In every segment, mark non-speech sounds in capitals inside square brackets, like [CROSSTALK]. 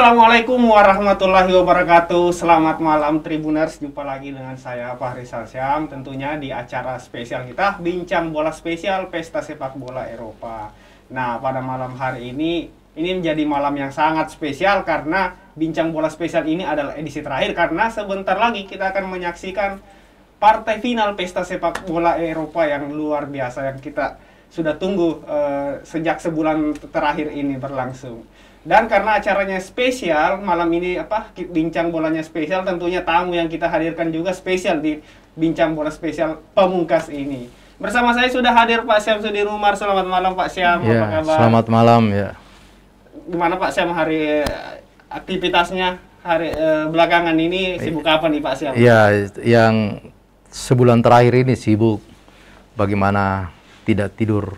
Assalamualaikum warahmatullahi wabarakatuh. Selamat malam Tribuners. Jumpa lagi dengan saya Fahri Salsyam tentunya di acara spesial kita Bincang Bola Spesial Pesta Sepak Bola Eropa. Nah, pada malam hari ini ini menjadi malam yang sangat spesial karena Bincang Bola Spesial ini adalah edisi terakhir karena sebentar lagi kita akan menyaksikan partai final Pesta Sepak Bola Eropa yang luar biasa yang kita sudah tunggu uh, sejak sebulan terakhir ini berlangsung. Dan karena acaranya spesial, malam ini apa bincang bolanya spesial, tentunya tamu yang kita hadirkan juga spesial di bincang bola spesial pemungkas ini. Bersama saya sudah hadir Pak Syam Sudirumar. Selamat malam Pak Syam. Ya, apa kabar? Selamat malam ya. Gimana Pak Syam hari eh, aktivitasnya hari eh, belakangan ini iya. sibuk apa nih Pak Syam? Iya, yang sebulan terakhir ini sibuk bagaimana tidak tidur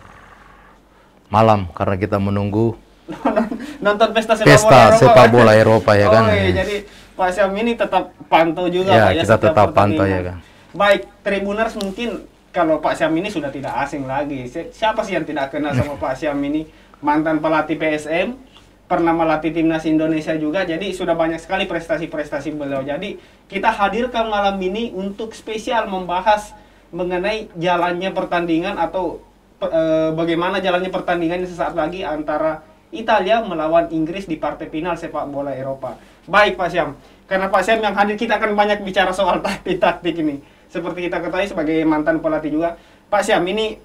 malam karena kita menunggu [LAUGHS] nonton pesta sepak pesta, bola Eropa. sepak bola Eropa ya [LAUGHS] oh, kan. Oh, iya, jadi Pak Syam ini tetap pantau juga ya, Pak ya. kita tetap pantau ya kan. Baik, Tribuners mungkin kalau Pak Syam ini sudah tidak asing lagi. Siapa sih yang tidak kenal sama [LAUGHS] Pak Syam ini? Mantan pelatih PSM, pernah melatih timnas Indonesia juga. Jadi sudah banyak sekali prestasi-prestasi beliau. Jadi kita hadirkan malam ini untuk spesial membahas mengenai jalannya pertandingan atau e, bagaimana jalannya pertandingan sesaat lagi antara Italia melawan Inggris di partai final sepak bola Eropa. Baik Pak Syam, karena Pak Syam yang hadir kita akan banyak bicara soal [LAUGHS] taktik-taktik ini. Seperti kita ketahui sebagai mantan pelatih juga, Pak Syam ini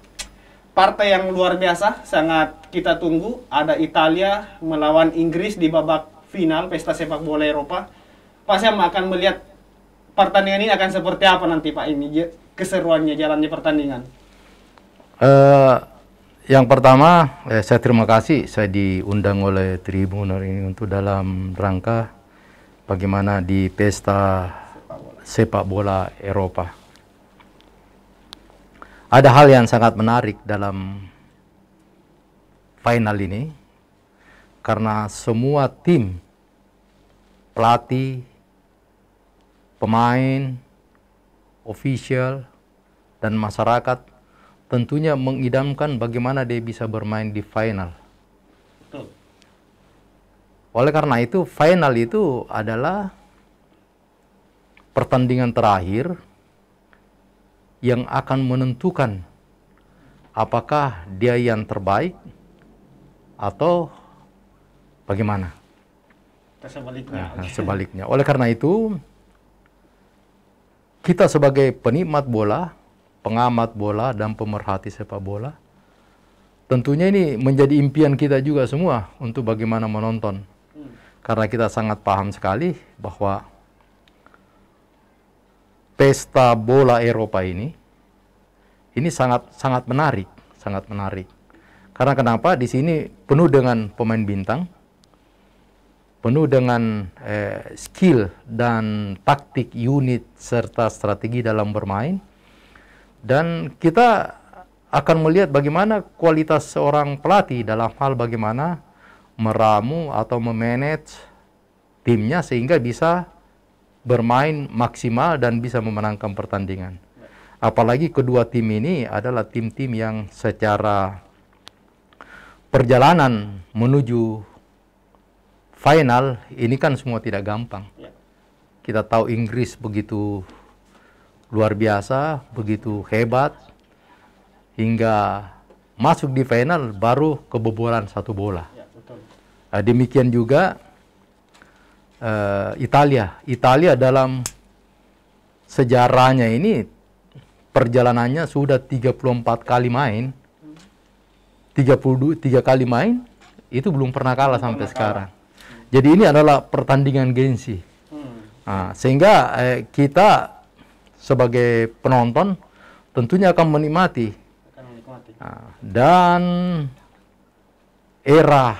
partai yang luar biasa, sangat kita tunggu. Ada Italia melawan Inggris di babak final pesta sepak bola Eropa. Pak Syam akan melihat pertandingan ini akan seperti apa nanti Pak ini keseruannya jalannya pertandingan. Uh, yang pertama eh, saya terima kasih saya diundang oleh Tribunal ini untuk dalam rangka bagaimana di pesta sepak bola Eropa. Ada hal yang sangat menarik dalam final ini karena semua tim pelatih, pemain, official dan masyarakat tentunya mengidamkan bagaimana dia bisa bermain di final. Betul. Oleh karena itu, final itu adalah pertandingan terakhir yang akan menentukan apakah dia yang terbaik atau bagaimana. Sebaliknya. Nah, sebaliknya. Oleh karena itu, kita sebagai penikmat bola pengamat bola dan pemerhati sepak bola. Tentunya ini menjadi impian kita juga semua untuk bagaimana menonton. Karena kita sangat paham sekali bahwa pesta bola Eropa ini ini sangat sangat menarik, sangat menarik. Karena kenapa? Di sini penuh dengan pemain bintang, penuh dengan eh, skill dan taktik unit serta strategi dalam bermain dan kita akan melihat bagaimana kualitas seorang pelatih dalam hal bagaimana meramu atau memanage timnya sehingga bisa bermain maksimal dan bisa memenangkan pertandingan. Apalagi kedua tim ini adalah tim-tim yang secara perjalanan menuju final ini kan semua tidak gampang. Ya. Kita tahu Inggris begitu luar biasa, begitu hebat, hingga masuk di final baru kebobolan satu bola. Ya, eh, demikian juga uh, Italia. Italia dalam sejarahnya ini perjalanannya sudah 34 kali main. 32 tiga kali main itu belum pernah kalah belum sampai pernah sekarang. Kalah. Jadi ini adalah pertandingan gengsi. Nah, sehingga eh, kita sebagai penonton tentunya akan menikmati. Ah, dan era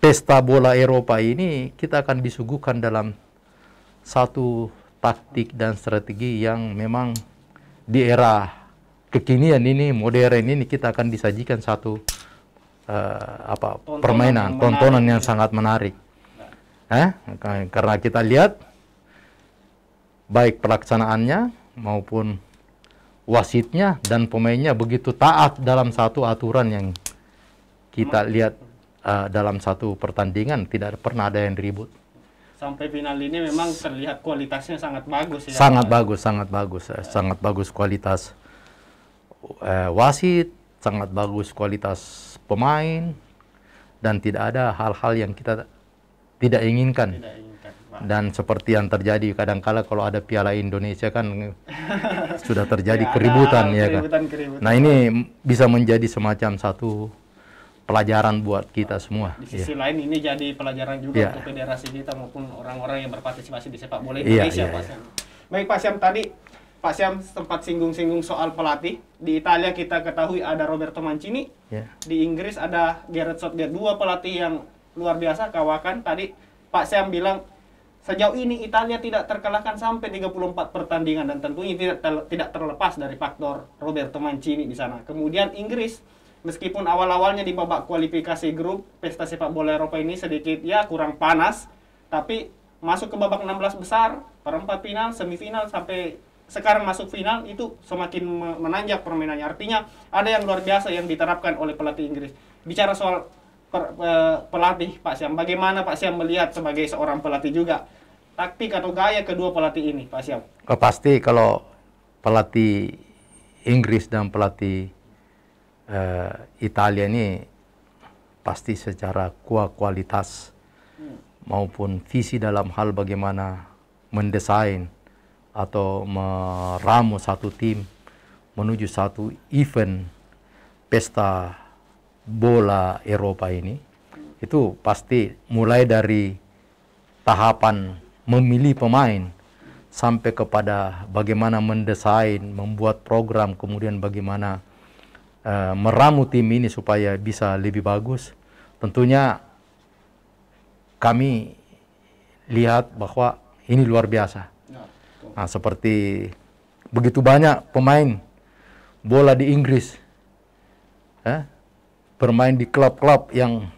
pesta bola Eropa ini kita akan disuguhkan dalam satu taktik dan strategi yang memang di era kekinian ini modern ini kita akan disajikan satu uh, apa tontonan permainan yang tontonan yang sangat menarik. Nah. Eh? Karena kita lihat baik pelaksanaannya maupun wasitnya dan pemainnya begitu taat dalam satu aturan yang kita lihat uh, dalam satu pertandingan tidak pernah ada yang ribut. Sampai final ini memang terlihat kualitasnya sangat bagus ya. Sangat Pak. bagus, sangat bagus, eh, sangat bagus kualitas eh, wasit, sangat bagus kualitas pemain dan tidak ada hal-hal yang kita tidak inginkan. Tidak inginkan Nah. dan seperti yang terjadi kadangkala kalau ada Piala Indonesia kan [LAUGHS] sudah terjadi ya, keributan ya kan. Nah ini bisa menjadi semacam satu pelajaran buat kita semua. Di ya. sisi ya. lain ini jadi pelajaran juga ya. untuk federasi kita maupun orang-orang yang berpartisipasi di sepak bola iya, Indonesia ya, ya, Pak iya. Siam. Baik Pak Siam tadi Pak Siam sempat singgung-singgung soal pelatih. Di Italia kita ketahui ada Roberto Mancini. ya. Di Inggris ada Gareth Southgate. Dua pelatih yang luar biasa kawakan. Tadi Pak Siam bilang Sejauh ini Italia tidak terkalahkan sampai 34 pertandingan dan tentunya tidak ter, tidak terlepas dari faktor Roberto Mancini di sana. Kemudian Inggris meskipun awal-awalnya di babak kualifikasi grup pesta sepak bola Eropa ini sedikit ya kurang panas, tapi masuk ke babak 16 besar, perempat final, semifinal sampai sekarang masuk final itu semakin menanjak permainannya. Artinya ada yang luar biasa yang diterapkan oleh pelatih Inggris. Bicara soal per, per, eh, pelatih Pak Siam. Bagaimana Pak Siam melihat sebagai seorang pelatih juga taktik atau gaya kedua pelatih ini Pak Siam? Oh, pasti kalau pelatih Inggris dan pelatih uh, Italia ini pasti secara kualitas hmm. maupun visi dalam hal bagaimana mendesain atau meramu satu tim menuju satu event pesta bola Eropa ini itu pasti mulai dari tahapan memilih pemain sampai kepada bagaimana mendesain, membuat program, kemudian bagaimana uh, meramu tim ini supaya bisa lebih bagus. Tentunya kami lihat bahwa ini luar biasa. Ya, nah, seperti begitu banyak pemain bola di Inggris, eh, bermain di klub-klub yang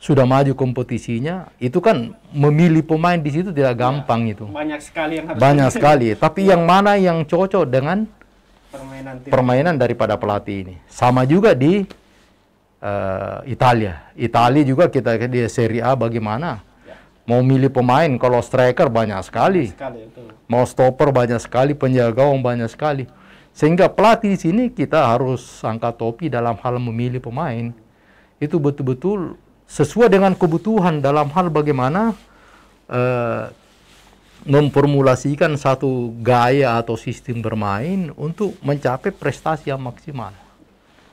sudah maju kompetisinya itu kan memilih pemain di situ tidak gampang ya, itu banyak sekali yang harus banyak sekali tapi yang mana yang cocok dengan permainan tim. permainan daripada pelatih ini sama juga di uh, Italia Italia juga kita di Serie A bagaimana ya. mau milih pemain kalau striker banyak sekali, banyak sekali itu. mau stopper banyak sekali penjaga banyak sekali sehingga pelatih di sini kita harus angkat topi dalam hal memilih pemain. Itu betul-betul sesuai dengan kebutuhan dalam hal bagaimana uh, memformulasikan satu gaya atau sistem bermain untuk mencapai prestasi yang maksimal.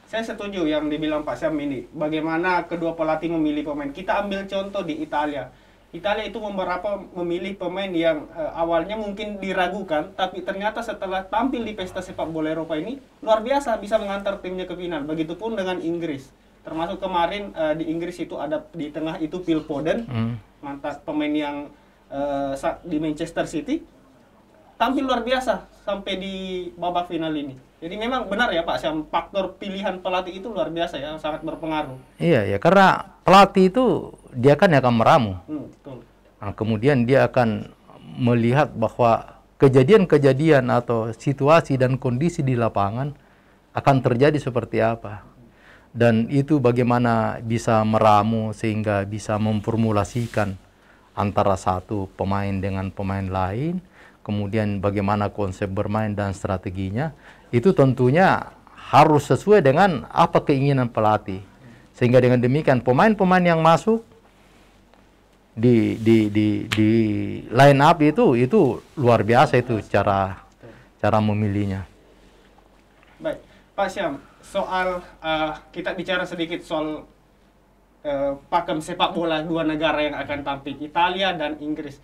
Saya setuju yang dibilang Pak Sam ini. Bagaimana kedua pelatih memilih pemain. Kita ambil contoh di Italia Italia itu beberapa memilih pemain yang uh, awalnya mungkin diragukan, tapi ternyata setelah tampil di pesta sepak bola Eropa ini luar biasa bisa mengantar timnya ke final. Begitupun dengan Inggris. Termasuk kemarin uh, di Inggris itu ada di tengah itu Phil Foden, hmm. mantan pemain yang uh, di Manchester City tampil luar biasa sampai di babak final ini. Jadi memang benar ya Pak Syam, faktor pilihan pelatih itu luar biasa ya, sangat berpengaruh. Iya ya, karena pelatih itu dia kan akan meramu. Hmm, nah, kemudian dia akan melihat bahwa kejadian-kejadian atau situasi dan kondisi di lapangan akan terjadi seperti apa. Dan itu bagaimana bisa meramu sehingga bisa memformulasikan antara satu pemain dengan pemain lain, kemudian bagaimana konsep bermain dan strateginya, itu tentunya harus sesuai dengan apa keinginan pelatih. Sehingga dengan demikian pemain-pemain yang masuk di di di di line up itu itu luar biasa itu cara cara memilihnya. Baik, Pak Syam, soal uh, kita bicara sedikit soal uh, pakem sepak bola dua negara yang akan tampil, Italia dan Inggris.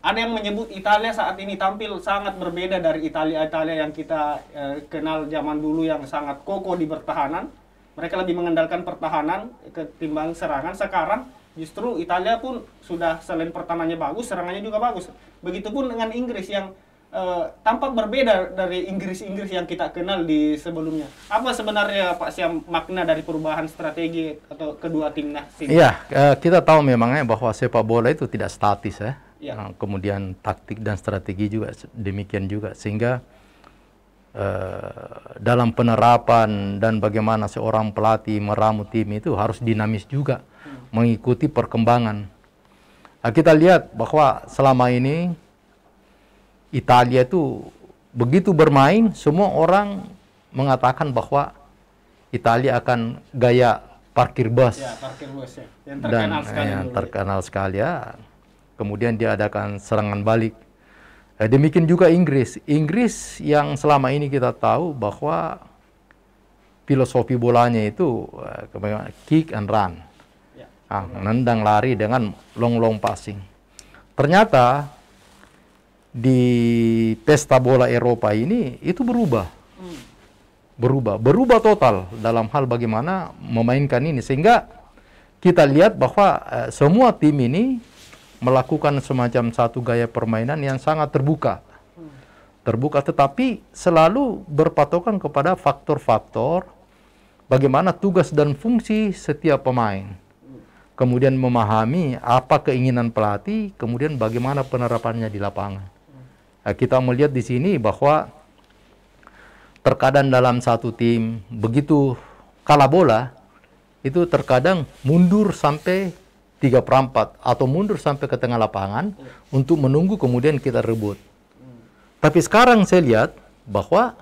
Ada yang menyebut Italia saat ini tampil sangat berbeda dari Italia-Italia yang kita uh, kenal zaman dulu yang sangat kokoh di pertahanan. Mereka lebih mengandalkan pertahanan ketimbang serangan. Sekarang Justru Italia pun sudah selain pertamanya bagus, serangannya juga bagus. Begitupun dengan Inggris yang uh, tampak berbeda dari Inggris-Inggris yang kita kenal di sebelumnya. Apa sebenarnya Pak Siam makna dari perubahan strategi atau kedua timnas ini? Iya, uh, kita tahu memangnya eh, bahwa sepak bola itu tidak statis ya. ya. kemudian taktik dan strategi juga demikian juga sehingga uh, dalam penerapan dan bagaimana seorang pelatih meramu tim itu harus dinamis juga mengikuti perkembangan. Nah, kita lihat bahwa selama ini Italia itu begitu bermain, semua orang mengatakan bahwa Italia akan gaya parkir bus. Ya, parkir bus ya. Yang terkenal Dan, sekali. Ya, terkenal sekali ya. Kemudian dia adakan serangan balik. Eh, demikian juga Inggris. Inggris yang selama ini kita tahu bahwa filosofi bolanya itu eh, kick and run ah, nendang lari dengan long long passing. Ternyata di pesta bola Eropa ini itu berubah. Berubah, berubah total dalam hal bagaimana memainkan ini sehingga kita lihat bahwa eh, semua tim ini melakukan semacam satu gaya permainan yang sangat terbuka. Terbuka tetapi selalu berpatokan kepada faktor-faktor bagaimana tugas dan fungsi setiap pemain kemudian memahami apa keinginan pelatih, kemudian bagaimana penerapannya di lapangan. Nah, kita melihat di sini bahwa terkadang dalam satu tim begitu kalah bola itu terkadang mundur sampai tiga perempat atau mundur sampai ke tengah lapangan untuk menunggu kemudian kita rebut. Tapi sekarang saya lihat bahwa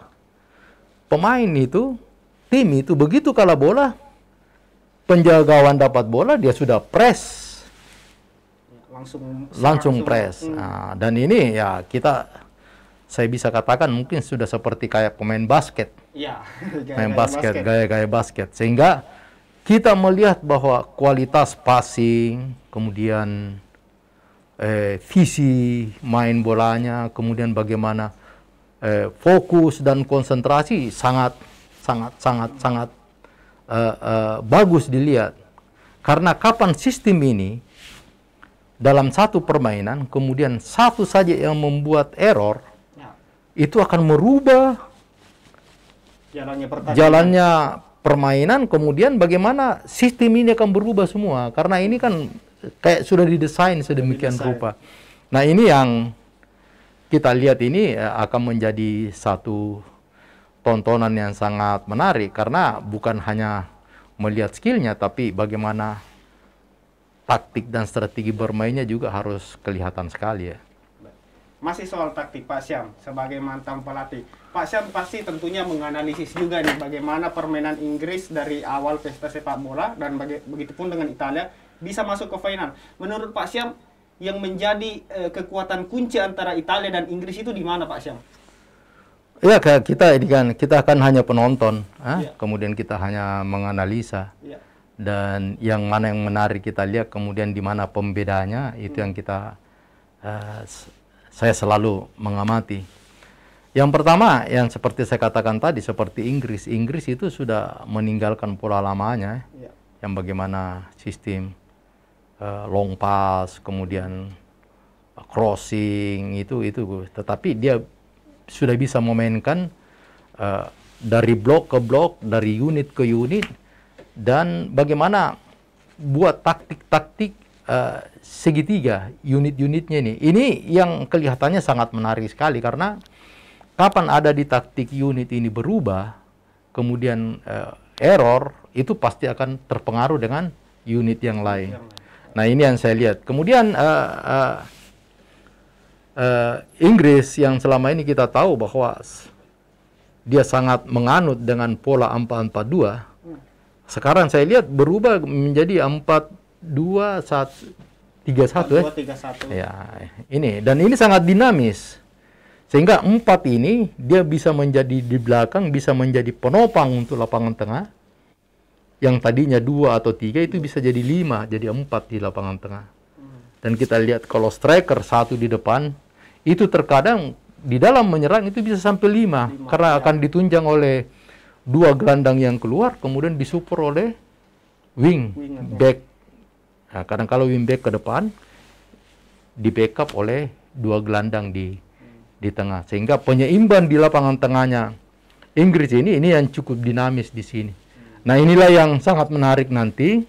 pemain itu, tim itu begitu kalah bola penjagauan dapat bola dia sudah press langsung langsung press hmm. nah, dan ini ya kita saya bisa katakan mungkin sudah seperti kayak pemain basket ya, [LAUGHS] pemain basket gaya-gaya basket sehingga kita melihat bahwa kualitas passing kemudian eh, visi main bolanya kemudian bagaimana eh, fokus dan konsentrasi sangat sangat sangat sangat uh, uh, bagus dilihat karena kapan sistem ini dalam satu permainan kemudian satu saja yang membuat error ya. itu akan merubah jalannya, jalannya permainan kemudian bagaimana sistem ini akan berubah semua karena ini kan kayak sudah didesain sedemikian didesain. rupa nah ini yang kita lihat ini eh, akan menjadi satu tontonan yang sangat menarik karena bukan hanya melihat skillnya tapi bagaimana taktik dan strategi bermainnya juga harus kelihatan sekali ya. Masih soal taktik Pak Syam sebagai mantan pelatih. Pak Syam pasti tentunya menganalisis juga nih bagaimana permainan Inggris dari awal pesta sepak bola dan baga- pun dengan Italia bisa masuk ke final. Menurut Pak Syam yang menjadi e, kekuatan kunci antara Italia dan Inggris itu di mana Pak Syam? Ya kita ini kan kita akan hanya penonton, ah, ya. kemudian kita hanya menganalisa ya. dan yang mana yang menarik kita lihat, kemudian di mana pembedanya itu hmm. yang kita uh, saya selalu mengamati. Yang pertama yang seperti saya katakan tadi seperti Inggris, Inggris itu sudah meninggalkan pola lamanya, ya. yang bagaimana sistem uh, long pass, kemudian eh, crossing itu itu, tetapi dia sudah bisa memainkan uh, dari blok ke blok, dari unit ke unit, dan bagaimana buat taktik-taktik uh, segitiga unit-unitnya ini. Ini yang kelihatannya sangat menarik sekali karena kapan ada di taktik unit ini berubah, kemudian uh, error itu pasti akan terpengaruh dengan unit yang lain. Nah ini yang saya lihat. Kemudian uh, uh, uh, Inggris yang selama ini kita tahu bahwa dia sangat menganut dengan pola 442. Hmm. Sekarang saya lihat berubah menjadi 421 ya. Eh. Ya, ini dan ini sangat dinamis. Sehingga empat ini dia bisa menjadi di belakang, bisa menjadi penopang untuk lapangan tengah. Yang tadinya dua atau tiga itu bisa jadi lima, jadi empat di lapangan tengah. Hmm. Dan kita lihat kalau striker satu di depan, itu terkadang di dalam menyerang itu bisa sampai lima, karena ya. akan ditunjang oleh dua gelandang yang keluar kemudian disupport oleh wing, back. Nah, kadang kalau wing back ke depan di backup oleh dua gelandang di di tengah sehingga penyeimbang di lapangan tengahnya Inggris ini ini yang cukup dinamis di sini. Nah, inilah yang sangat menarik nanti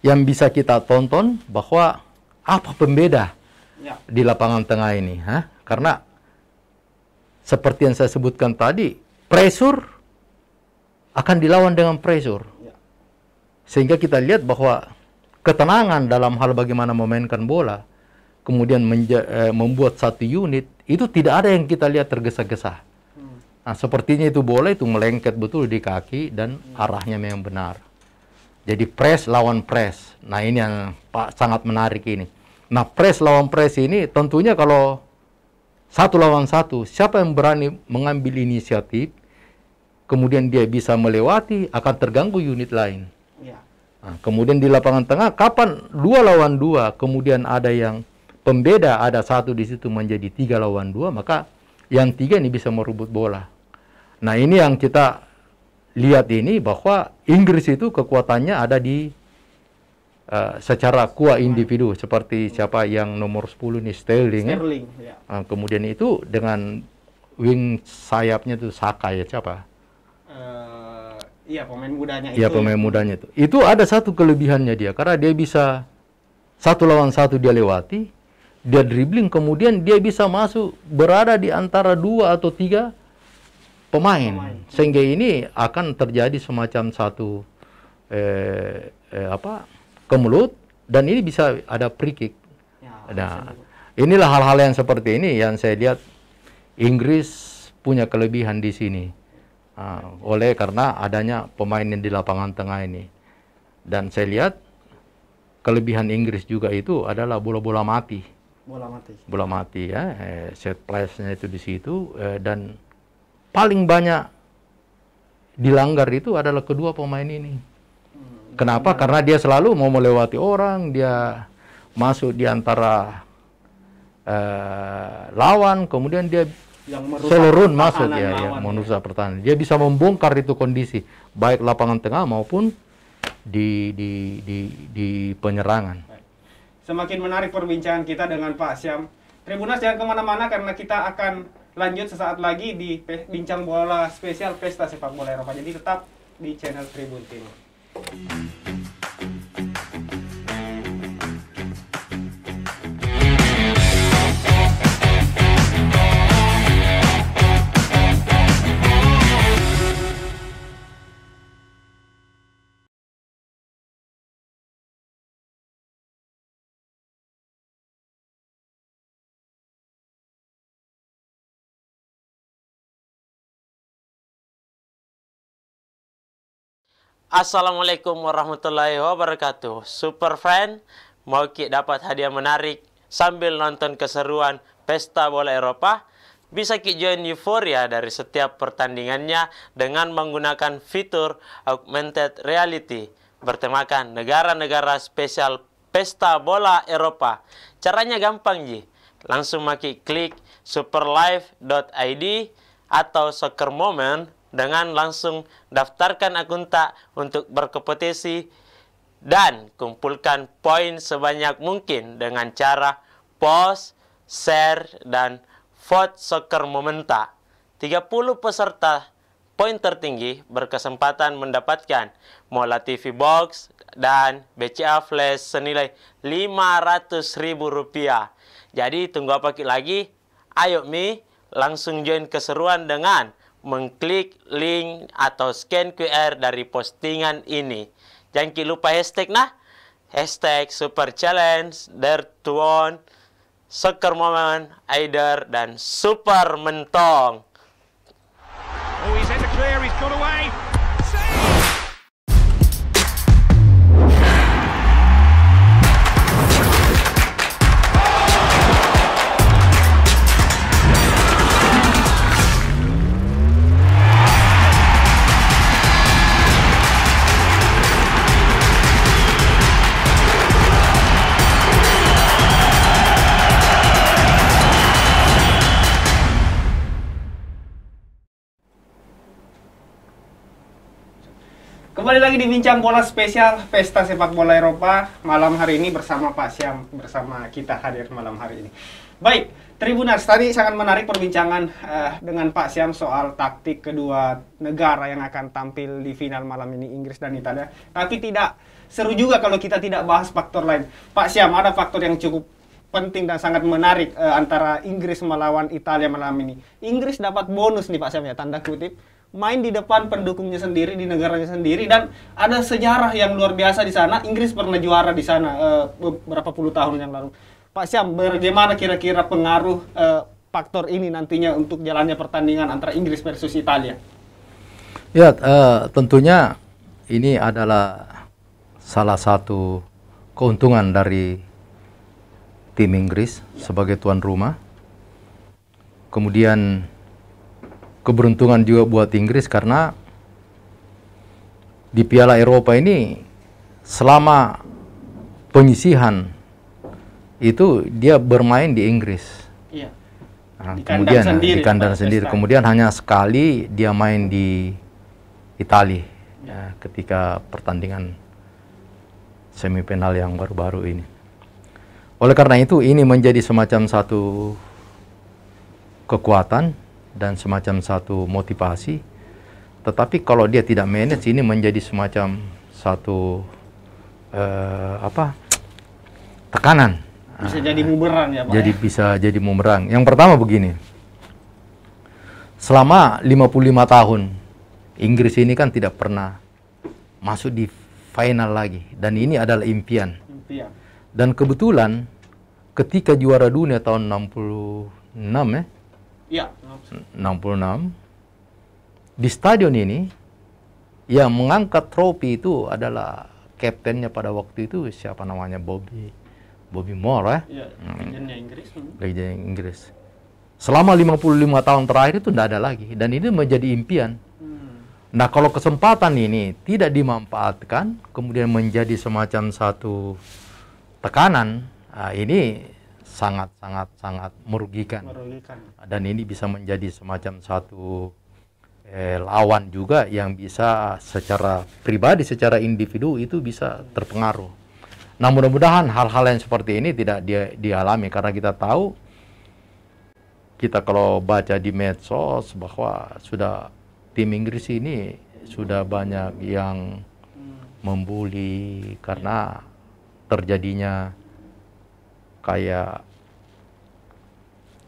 yang bisa kita tonton bahwa apa pembeda Ya. di lapangan tengah ini, ha? karena seperti yang saya sebutkan tadi, pressure akan dilawan dengan pressure, ya. sehingga kita lihat bahwa ketenangan dalam hal bagaimana memainkan bola, kemudian eh, membuat satu unit itu tidak ada yang kita lihat tergesa-gesa. Hmm. Nah, sepertinya itu bola itu melengket betul di kaki dan hmm. arahnya memang benar. Jadi press lawan press. Nah, ini yang sangat menarik ini. Nah, pres lawan pres ini tentunya kalau satu lawan satu, siapa yang berani mengambil inisiatif, kemudian dia bisa melewati, akan terganggu unit lain. Iya. Nah, kemudian di lapangan tengah, kapan dua lawan dua, kemudian ada yang pembeda, ada satu di situ menjadi tiga lawan dua, maka yang tiga ini bisa merebut bola. Nah, ini yang kita lihat ini bahwa Inggris itu kekuatannya ada di Eh, secara kuat individu seperti siapa yang nomor 10 nih Sterling, Sterling ya. uh, kemudian itu dengan wing sayapnya itu Saka ya siapa? Uh, iya pemain mudanya iya, itu. Iya pemain mudanya itu. Itu ada satu kelebihannya dia karena dia bisa satu lawan satu dia lewati, dia dribbling kemudian dia bisa masuk berada di antara dua atau tiga pemain, pemain. sehingga ini akan terjadi semacam satu eh, eh apa ke mulut dan ini bisa ada free Ya, nah, inilah hal-hal yang seperti ini yang saya lihat Inggris punya kelebihan di sini. Uh, oleh karena adanya pemain yang di lapangan tengah ini. Dan saya lihat kelebihan Inggris juga itu adalah bola-bola mati. Bola mati. Bola mati ya, eh, set place-nya itu di situ eh, dan paling banyak dilanggar itu adalah kedua pemain ini. Kenapa? Iya. Karena dia selalu mau melewati orang, dia masuk di antara uh, lawan, kemudian dia seluruh masuk ya, ya manusia pertahanan. Dia bisa membongkar itu kondisi baik lapangan tengah maupun di di di, di penyerangan. Semakin menarik perbincangan kita dengan Pak Syam. Tribunas jangan kemana-mana karena kita akan lanjut sesaat lagi di bincang bola spesial pesta sepak bola Eropa. Jadi tetap di channel Tribun Timur. Música Assalamualaikum warahmatullahi wabarakatuh. Super fan mau kita dapat hadiah menarik sambil nonton keseruan pesta bola Eropa? Bisa kita join euforia dari setiap pertandingannya dengan menggunakan fitur augmented reality bertemakan negara-negara spesial pesta bola Eropa. Caranya gampang ji. Langsung maki klik superlive.id atau soccer moment dengan langsung daftarkan akun tak untuk berkompetisi dan kumpulkan poin sebanyak mungkin dengan cara post, share, dan vote soccer momenta. 30 peserta poin tertinggi berkesempatan mendapatkan Mola TV Box dan BCA Flash senilai Rp500.000. Jadi tunggu apa lagi? Ayo Mi, langsung join keseruan dengan mengklik link atau scan QR dari postingan ini. Jangan lupa hashtag nah. Hashtag Super Challenge, Dare to Soccer Moment, Either, dan Super Mentong. Kembali lagi di Bincang Bola Spesial Pesta Sepak Bola Eropa malam hari ini bersama Pak Siam bersama kita hadir malam hari ini. Baik, tribunars tadi sangat menarik perbincangan uh, dengan Pak Siam soal taktik kedua negara yang akan tampil di final malam ini Inggris dan Italia. Tapi tidak seru juga kalau kita tidak bahas faktor lain. Pak Siam ada faktor yang cukup penting dan sangat menarik uh, antara Inggris melawan Italia malam ini. Inggris dapat bonus nih Pak Syam ya, tanda kutip main di depan pendukungnya sendiri di negaranya sendiri dan ada sejarah yang luar biasa di sana. Inggris pernah juara di sana uh, beberapa puluh tahun yang lalu. Pak Syam, bagaimana kira-kira pengaruh uh, faktor ini nantinya untuk jalannya pertandingan antara Inggris versus Italia? Ya, uh, tentunya ini adalah salah satu keuntungan dari tim Inggris sebagai tuan rumah. Kemudian keberuntungan juga buat Inggris karena di Piala Eropa ini selama penyisihan itu dia bermain di Inggris. Iya. Nah, di kemudian sendiri, di kandang sendiri. Kemudian hanya sekali dia main di Italia iya. ya, ketika pertandingan semifinal yang baru-baru ini. Oleh karena itu ini menjadi semacam satu kekuatan dan semacam satu motivasi. Tetapi kalau dia tidak manage ini menjadi semacam satu uh, apa tekanan. Bisa jadi bumerang ya Pak. Jadi ya? bisa jadi bumerang. Yang pertama begini. Selama 55 tahun Inggris ini kan tidak pernah masuk di final lagi dan ini adalah impian. Impian. Dan kebetulan ketika juara dunia tahun 66 ya. Iya, 66 di stadion ini yang mengangkat trofi itu adalah kaptennya pada waktu itu siapa namanya Bobby Bobby Moore ya, hmm. Inggris hmm. Inggris selama 55 tahun terakhir itu tidak ada lagi dan ini menjadi impian hmm. nah kalau kesempatan ini tidak dimanfaatkan kemudian menjadi semacam satu tekanan nah, ini sangat sangat sangat merugikan. merugikan. Dan ini bisa menjadi semacam satu eh, lawan juga yang bisa secara pribadi, secara individu itu bisa terpengaruh. Nah mudah-mudahan hal-hal yang seperti ini tidak dia, dialami karena kita tahu kita kalau baca di medsos bahwa sudah tim Inggris ini sudah banyak yang membuli karena terjadinya kayak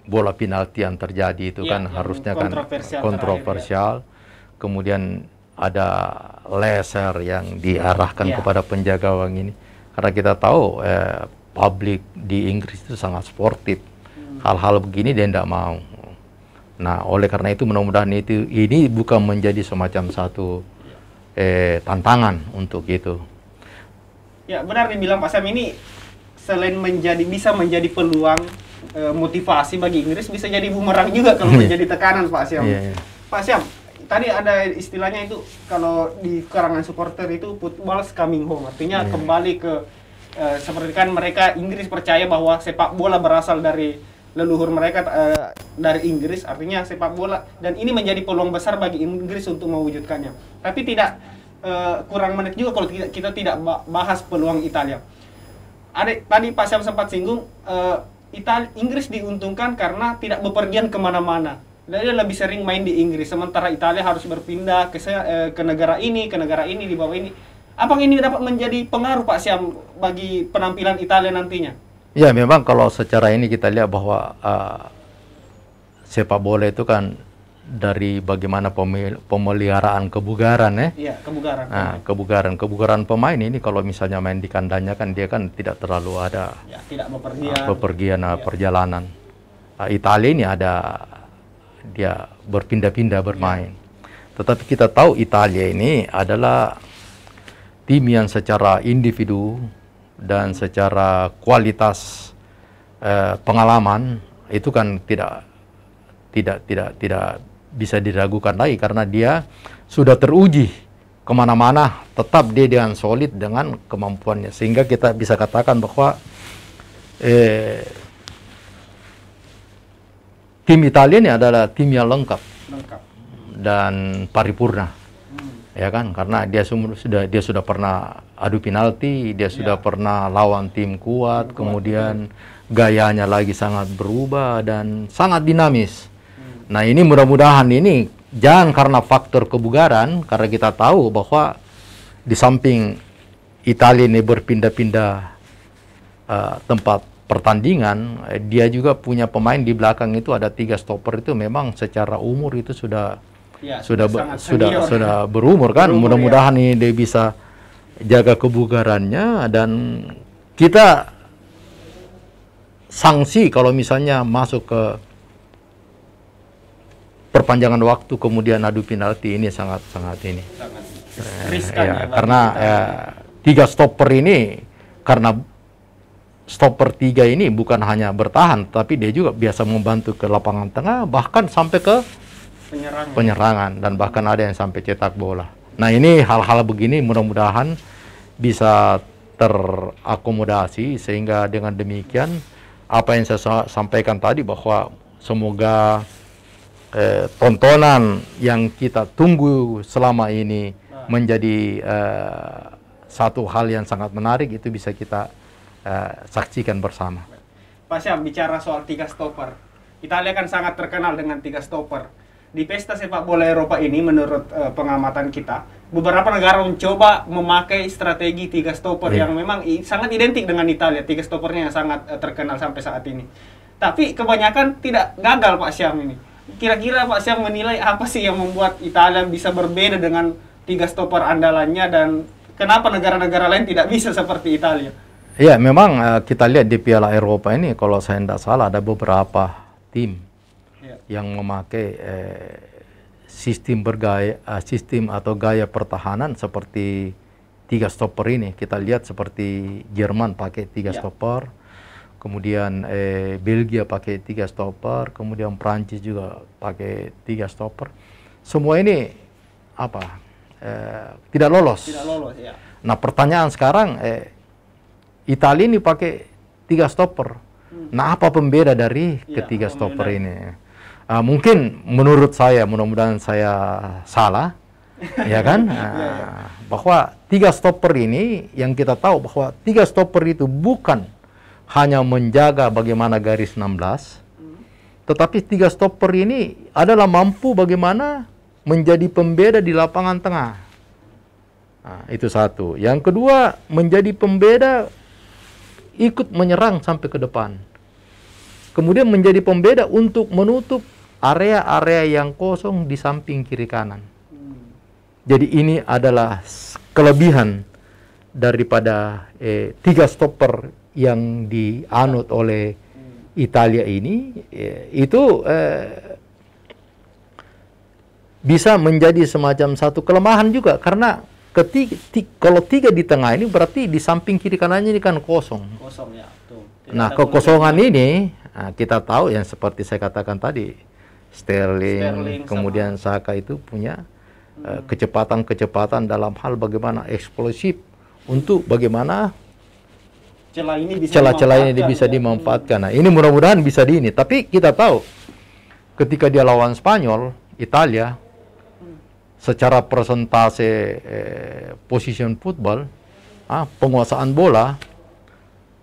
bola penalti yang terjadi itu ya, kan harusnya kan kontroversial, Ya. kemudian ada laser yang diarahkan ya. kepada penjaga wang ini karena kita tahu eh, publik di Inggris itu sangat sportif hmm. hal-hal begini dia tidak mau nah oleh karena itu mudah-mudahan itu ini bukan menjadi semacam satu iya. eh, tantangan untuk itu ya benar dibilang Pak Sam ini selain menjadi bisa menjadi peluang e, motivasi bagi Inggris bisa jadi bumerang juga kalau hmm. menjadi tekanan Pak Siam. Yeah, iya. Pak Siam, tadi ada istilahnya itu kalau di karangan supporter itu football's coming home, artinya yeah. kembali ke e, seperti kan mereka Inggris percaya bahwa sepak bola berasal dari leluhur mereka e, dari Inggris, artinya sepak bola dan ini menjadi peluang besar bagi Inggris untuk mewujudkannya. Tapi tidak e, kurang menit juga kalau kita, kita tidak bahas peluang Italia ada tadi Pak Syam sempat singgung uh, Itali, Inggris diuntungkan karena tidak bepergian kemana-mana. jadi lebih sering main di Inggris, sementara Italia harus berpindah ke uh, ke negara ini, ke negara ini di bawah ini. Apa ini dapat menjadi pengaruh Pak Siam bagi penampilan Italia nantinya? Ya memang kalau secara ini kita lihat bahwa uh, sepak bola itu kan dari bagaimana pemeliharaan kebugaran ya. Iya, kebugaran. Nah, kebugaran, kebugaran pemain ini kalau misalnya main di kandangnya kan dia kan tidak terlalu ada ya, tidak bepergian. Ah, bepergian ya. perjalanan. Uh, Italia ini ada dia berpindah-pindah bermain. Ya. Tetapi kita tahu Italia ini adalah tim yang secara individu dan secara kualitas eh, pengalaman itu kan tidak tidak tidak tidak bisa diragukan lagi karena dia sudah teruji kemana-mana tetap dia dengan solid dengan kemampuannya sehingga kita bisa katakan bahwa eh, tim Italia ini adalah tim yang lengkap, lengkap. dan paripurna hmm. ya kan karena dia sudah dia sudah pernah adu penalti dia sudah ya. pernah lawan tim kuat, kemudian ya. gayanya lagi sangat berubah dan sangat dinamis Nah ini mudah-mudahan ini jangan karena faktor kebugaran, karena kita tahu bahwa di samping Italia ini berpindah-pindah uh, tempat pertandingan, eh, dia juga punya pemain di belakang itu ada tiga stopper itu memang secara umur itu sudah ya, sudah ber, sudah sudah berumur kan. Ya. Mudah-mudahan ya. nih dia bisa jaga kebugarannya dan kita sanksi kalau misalnya masuk ke perpanjangan waktu kemudian adu penalti ini sangat sangat ini sangat eh, ya, ya karena ya, tiga stopper ini karena stopper tiga ini bukan hanya bertahan tapi dia juga biasa membantu ke lapangan tengah bahkan sampai ke penyerangan, penyerangan dan bahkan ada yang sampai cetak bola nah ini hal-hal begini mudah-mudahan bisa terakomodasi sehingga dengan demikian apa yang saya sampaikan tadi bahwa semoga eh, tontonan yang kita tunggu selama ini nah. menjadi eh, satu hal yang sangat menarik itu bisa kita eh, saksikan bersama. Pak Syam, bicara soal tiga stopper. Italia kan sangat terkenal dengan tiga stopper. Di pesta sepak bola Eropa ini menurut uh, pengamatan kita, beberapa negara mencoba memakai strategi tiga stopper yeah. yang memang sangat identik dengan Italia, tiga stoppernya yang sangat uh, terkenal sampai saat ini. Tapi kebanyakan tidak gagal Pak Syam ini kira-kira Pak Syam menilai apa sih yang membuat Italia bisa berbeda dengan tiga stopper andalannya dan kenapa negara-negara lain tidak bisa seperti Italia? Ya, memang uh, kita lihat di Piala Eropa ini kalau saya tidak salah ada beberapa tim ya. yang memakai eh, sistem bergaya uh, sistem atau gaya pertahanan seperti tiga stopper ini. Kita lihat seperti Jerman pakai tiga ya. stopper, kemudian eh, Belgia pakai tiga stopper, kemudian Prancis juga pakai tiga stopper. Semua ini apa? Eh, tidak lolos. Tidak lolos ya. Nah pertanyaan sekarang, eh, Italia ini pakai tiga stopper. Hmm. Nah apa pembeda dari ya, ketiga stopper ini? Uh, mungkin menurut saya, mudah-mudahan saya salah, [LAUGHS] ya kan? Uh, Bahwa tiga stopper ini yang kita tahu bahwa tiga stopper itu bukan hanya menjaga bagaimana garis 16, tetapi tiga stopper ini adalah mampu bagaimana menjadi pembeda di lapangan tengah. Nah, itu satu. Yang kedua, menjadi pembeda ikut menyerang sampai ke depan. Kemudian menjadi pembeda untuk menutup area-area yang kosong di samping kiri kanan. Jadi ini adalah kelebihan daripada eh, tiga stopper yang dianut oleh Italia ini ya, itu eh, bisa menjadi semacam satu kelemahan juga karena ketika kalau tiga di tengah ini berarti di samping kiri kanannya ini kan kosong. Kosong ya. Tuh. nah kekosongan ini nah, kita tahu yang seperti saya katakan tadi Sterling, Sterling kemudian sama. Saka itu punya eh, hmm. kecepatan-kecepatan dalam hal bagaimana eksplosif untuk bagaimana celah ini bisa celah-celah ini bisa dimanfaatkan. Nah, ini mudah-mudahan bisa di ini. Tapi kita tahu ketika dia lawan Spanyol, Italia secara persentase eh, position football, ah, penguasaan bola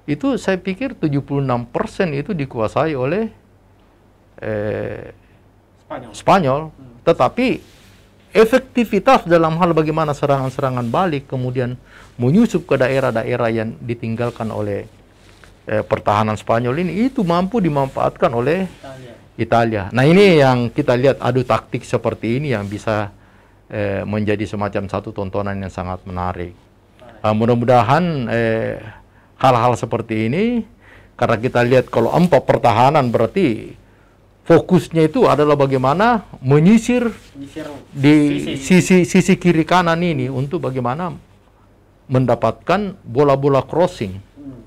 itu saya pikir 76% itu dikuasai oleh eh, Spanyol. Spanyol. Hmm. Tetapi efektivitas dalam hal bagaimana serangan-serangan balik kemudian menyusup ke daerah-daerah yang ditinggalkan oleh eh, pertahanan Spanyol ini itu mampu dimanfaatkan oleh Italia. Italia. Nah ini yang kita lihat adu taktik seperti ini yang bisa eh, menjadi semacam satu tontonan yang sangat menarik. Nah, mudah-mudahan hal eh, hal-hal seperti ini karena kita lihat kalau empat pertahanan berarti fokusnya itu adalah bagaimana menyisir, di sisi. sisi kiri kanan ini untuk bagaimana mendapatkan bola-bola crossing. Hmm.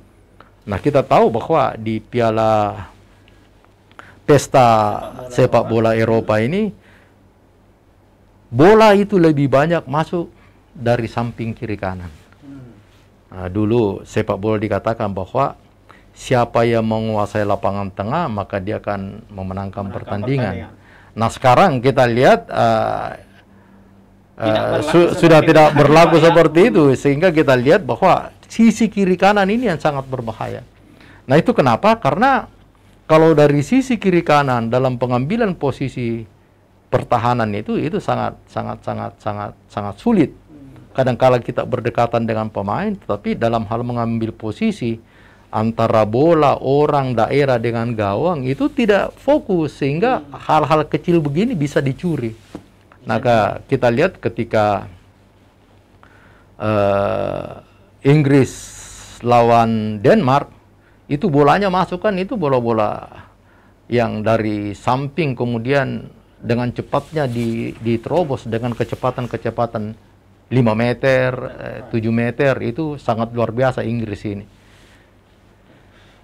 Nah, kita tahu bahwa di Piala Pesta sepak bola, Eropa ini bola itu lebih banyak masuk dari samping kiri kanan. Hmm. Nah, dulu sepak bola dikatakan bahwa siapa yang menguasai lapangan tengah maka dia akan memenangkan, memenangkan pertandingan. pertandingan. Nah sekarang kita lihat uh, uh, su sudah tidak berlaku seperti itu sehingga kita lihat bahwa sisi kiri kanan ini yang sangat berbahaya. Nah itu kenapa? Karena kalau dari sisi kiri kanan dalam pengambilan posisi pertahanan itu itu sangat sangat sangat sangat sangat sulit. Kadangkala kita berdekatan dengan pemain, tetapi dalam hal mengambil posisi antara bola orang daerah dengan gawang itu tidak fokus sehingga hal-hal kecil begini bisa dicuri. Nah kita lihat ketika uh, Inggris lawan Denmark itu bolanya masukkan itu bola-bola yang dari samping kemudian dengan cepatnya diterobos dengan kecepatan-kecepatan 5 meter, 7 eh, meter itu sangat luar biasa Inggris ini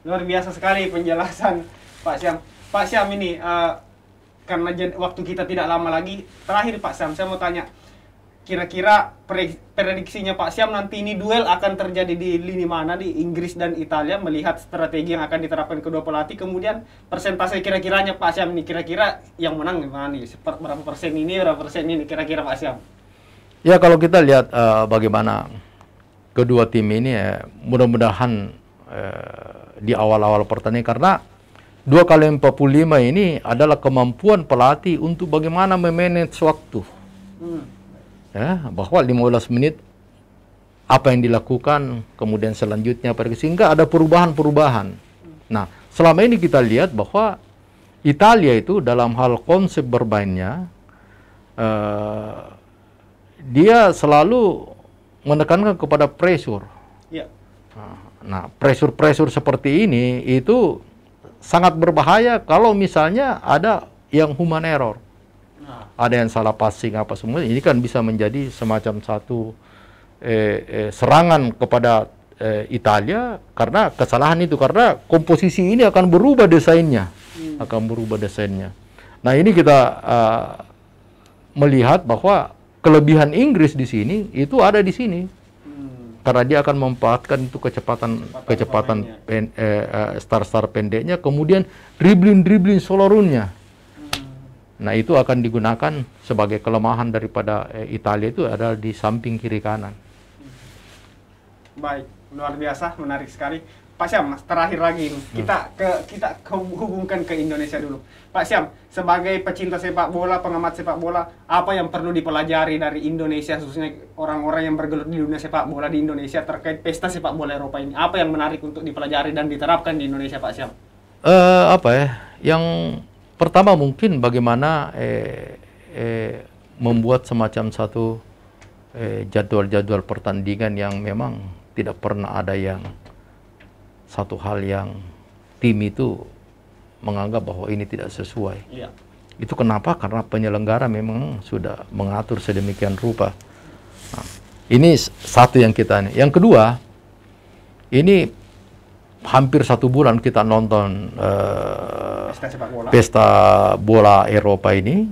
luar biasa sekali penjelasan Pak Syam. Pak Syam ini uh, karena waktu kita tidak lama lagi, terakhir Pak Syam saya mau tanya kira-kira prediksinya Pak Syam nanti ini duel akan terjadi di lini mana di Inggris dan Italia melihat strategi yang akan diterapkan kedua pelatih kemudian persentase kira-kiranya Pak Syam ini kira-kira yang menang gimana nih berapa persen ini berapa persen ini kira-kira Pak Syam ya kalau kita lihat uh, bagaimana kedua tim ini ya, mudah-mudahan uh, di awal-awal pertandingan karena dua kali 45 ini adalah kemampuan pelatih untuk bagaimana memanage waktu. Hmm. Ya, bahwa 15 menit apa yang dilakukan, kemudian selanjutnya sehingga ada perubahan-perubahan. Hmm. Nah, selama ini kita lihat bahwa Italia itu dalam hal konsep bermainnya uh, dia selalu menekankan kepada pressure. Ya. Nah, Nah, pressure-pressure seperti ini itu sangat berbahaya kalau misalnya ada yang human error. Nah. Ada yang salah passing apa semua. Ini kan bisa menjadi semacam satu eh, eh, serangan kepada eh, Italia karena kesalahan itu karena komposisi ini akan berubah desainnya, hmm. akan berubah desainnya. Nah, ini kita uh, melihat bahwa kelebihan Inggris di sini itu ada di sini karena dia akan memanfaatkan itu kecepatan kecepatan, kecepatan pen, eh, eh, star-star pendeknya kemudian dribbling-dribbling solorunnya hmm. nah itu akan digunakan sebagai kelemahan daripada eh, Italia itu adalah di samping kiri kanan hmm. baik luar biasa menarik sekali Pak Syam, Mas, terakhir lagi hmm. kita ke kita hubungkan ke Indonesia dulu. Pak Syam, sebagai pecinta sepak bola, pengamat sepak bola, apa yang perlu dipelajari dari Indonesia khususnya orang-orang yang bergelut di dunia sepak bola di Indonesia terkait pesta sepak bola Eropa ini? Apa yang menarik untuk dipelajari dan diterapkan di Indonesia, Pak Syam? Uh, apa ya? Yang pertama mungkin bagaimana eh, eh, membuat semacam satu eh, jadwal -jadwal pertandingan yang memang tidak pernah ada yang satu hal yang tim itu menganggap bahwa ini tidak sesuai. Ya. Itu kenapa? Karena penyelenggara memang sudah mengatur sedemikian rupa. Nah, ini satu yang kita ini. Yang kedua, ini hampir satu bulan kita nonton uh, pesta, bola. pesta bola Eropa ini,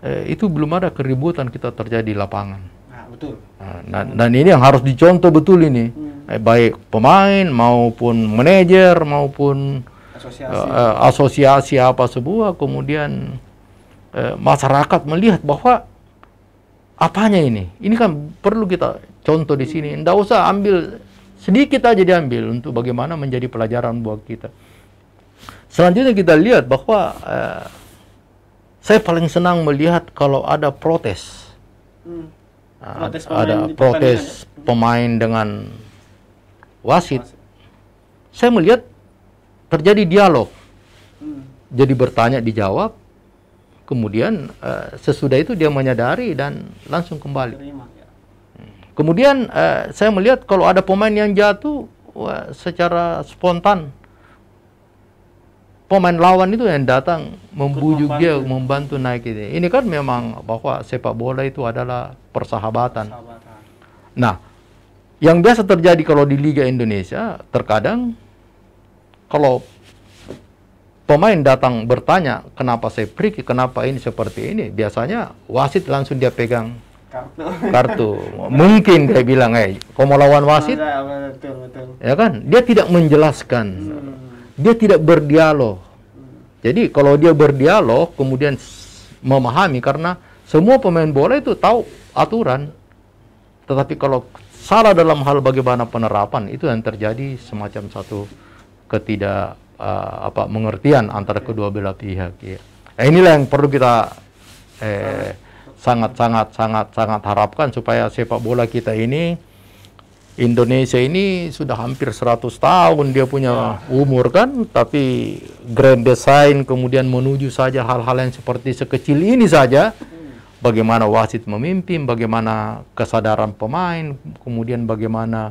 eh, itu belum ada keributan kita terjadi di lapangan. Betul. Nah, dan ini yang harus dicontoh betul ini. Hmm. Eh, baik pemain maupun manajer maupun asosiasi. Uh, asosiasi apa sebuah kemudian uh, masyarakat melihat bahwa apanya ini? Ini kan perlu kita contoh di sini. Tidak usah ambil sedikit aja diambil untuk bagaimana menjadi pelajaran buat kita. Selanjutnya kita lihat bahwa uh, saya paling senang melihat kalau ada protes. Hmm protes ada protes pemain dengan wasit. wasit. Saya melihat terjadi dialog. Hmm. Jadi bertanya dijawab, kemudian uh, sesudah itu dia menyadari dan langsung kembali. Ya. Kemudian uh, saya melihat kalau ada pemain yang jatuh wah, secara spontan pemain lawan itu yang datang membujuk dia membantu naik ini. Ini kan memang bahwa sepak bola itu adalah persahabatan. persahabatan. Nah, yang biasa terjadi kalau di Liga Indonesia terkadang kalau pemain datang bertanya kenapa saya pergi, kenapa ini seperti ini, biasanya wasit langsung dia pegang kartu. kartu. [LAUGHS] Mungkin dia bilang, "Eh, hey, kau mau lawan wasit?" Ya kan? Dia tidak menjelaskan. Hmm dia tidak berdialog. Jadi kalau dia berdialog kemudian memahami karena semua pemain bola itu tahu aturan. Tetapi kalau salah dalam hal bagaimana penerapan itu yang terjadi semacam satu ketidak uh, apa mengertian antara iya. kedua belah pihak ya. Nah, inilah yang perlu kita eh, sangat sangat sangat sangat harapkan supaya sepak bola kita ini Indonesia ini sudah hampir 100 tahun dia punya ya. umur kan, tapi grand design kemudian menuju saja hal-hal yang seperti sekecil ini saja. Bagaimana wasit memimpin, bagaimana kesadaran pemain, kemudian bagaimana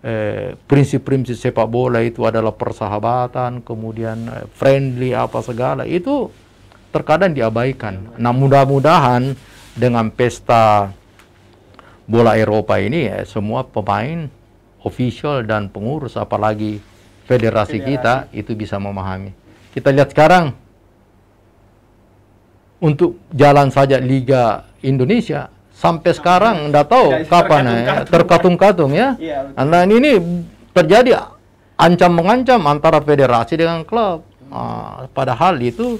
eh, prinsip-prinsip eh, sepak bola itu adalah persahabatan, kemudian eh, friendly apa segala itu terkadang diabaikan. Nah mudah-mudahan dengan pesta bola Eropa ini ya semua pemain, official dan pengurus apalagi federasi, federasi kita itu bisa memahami. Kita lihat sekarang untuk jalan saja Liga Indonesia sampai sekarang nggak tahu kapan terkatung -katung, ya terkatung-katung kan? ya. Iya, nah ini, ini terjadi ancam mengancam antara federasi dengan klub. Nah, padahal itu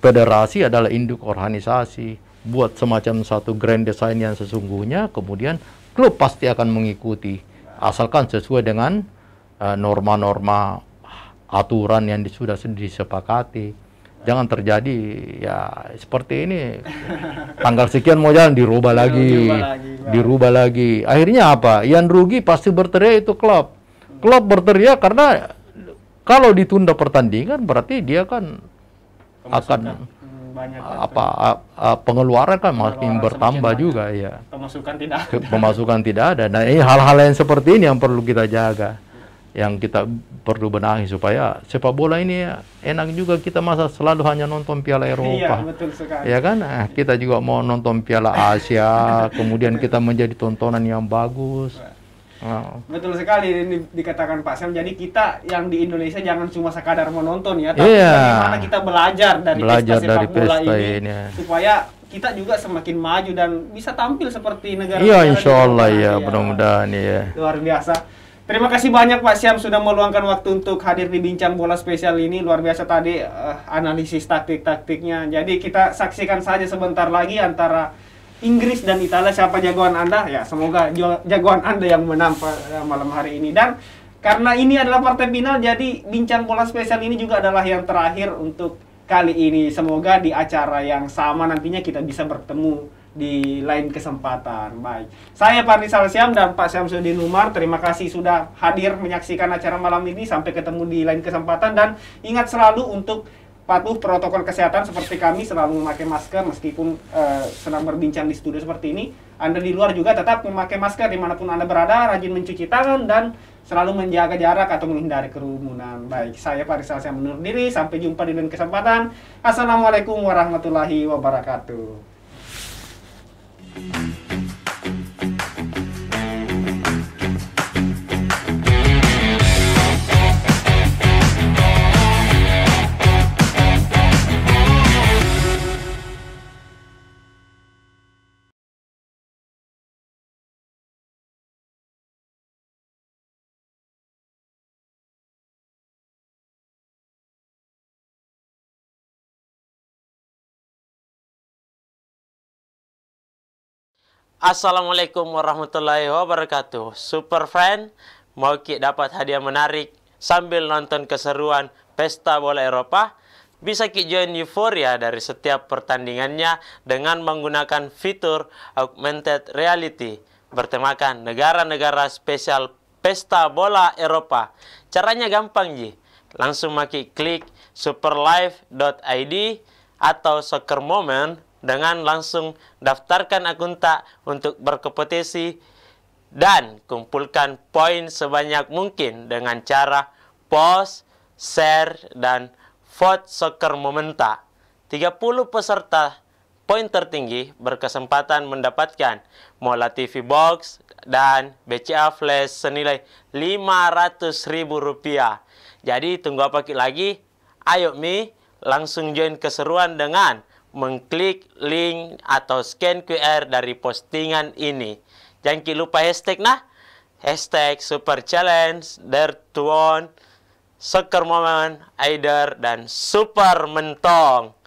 federasi adalah induk organisasi buat semacam satu grand design yang sesungguhnya, kemudian klub pasti akan mengikuti asalkan sesuai dengan eh, norma-norma uh, aturan yang sudah disepakati. Jangan terjadi ya seperti ini tanggal sekian mau jalan dirubah iya, lagi, dirubah lagi. Akhirnya apa? Yang rugi pasti berteriak itu klub. Klub berteriak karena kalau ditunda pertandingan berarti dia kan akan akan banyak ah, apa ya. a, ah, a, ah, pengeluaran kan makin bertambah juga ya pemasukan tidak ada. pemasukan tidak ada nah ini hal-hal yang seperti ini yang perlu kita jaga yang kita perlu benahi supaya sepak bola ini enak juga kita masa selalu hanya nonton Piala iya, Eropa. Iya, betul sekali. Ya kan? Nah, kita juga mau nonton Piala Asia, [LAUGHS] kemudian kita menjadi tontonan yang bagus. Iya. Wow. Betul sekali ini dikatakan Pak Sam. Jadi kita yang di Indonesia jangan cuma sekadar menonton ya, tapi yeah. bagaimana kita belajar dari belajar pesta sepak bola ini, ini supaya kita juga semakin maju dan bisa tampil seperti negara. Iya, Insya Allah ya, iya. mudah-mudahan ya. Luar biasa. Terima kasih banyak Pak Siam sudah meluangkan waktu untuk hadir di Bincang Bola Spesial ini. Luar biasa tadi uh, analisis taktik-taktiknya. Jadi kita saksikan saja sebentar lagi antara Inggris dan Italia siapa jagoan Anda? Ya, semoga jagoan Anda yang menang malam hari ini dan karena ini adalah partai final jadi bincang bola spesial ini juga adalah yang terakhir untuk kali ini. Semoga di acara yang sama nantinya kita bisa bertemu di lain kesempatan. Baik. Saya Pak Rizal Syam dan Pak Syamsuddin Umar. Terima kasih sudah hadir menyaksikan acara malam ini. Sampai ketemu di lain kesempatan dan ingat selalu untuk patuh protokol kesehatan seperti kami selalu memakai masker meskipun uh, sedang berbincang di studio seperti ini. Anda di luar juga tetap memakai masker dimanapun Anda berada, rajin mencuci tangan dan selalu menjaga jarak atau menghindari kerumunan. Baik, saya Faris saya menurut diri. Sampai jumpa di lain kesempatan. Assalamualaikum warahmatullahi wabarakatuh. Assalamualaikum warahmatullahi wabarakatuh. Super fan mau kita dapat hadiah menarik sambil nonton keseruan pesta bola Eropa? Bisa kita join euforia dari setiap pertandingannya dengan menggunakan fitur augmented reality bertemakan negara-negara spesial pesta bola Eropa. Caranya gampang ji. Langsung maki klik superlive.id atau soccer moment dengan langsung daftarkan akun tak untuk berkompetisi dan kumpulkan poin sebanyak mungkin dengan cara post, share, dan vote soccer momenta. 30 peserta poin tertinggi berkesempatan mendapatkan Mola TV Box dan BCA Flash senilai Rp500.000. Jadi tunggu apa lagi? Ayo Mi, langsung join keseruan dengan mengklik link atau scan QR dari postingan ini. Jangan lupa hashtag nah. Hashtag Super Challenge, Dertuon, Soccer Moment, Aider, dan Super Mentong.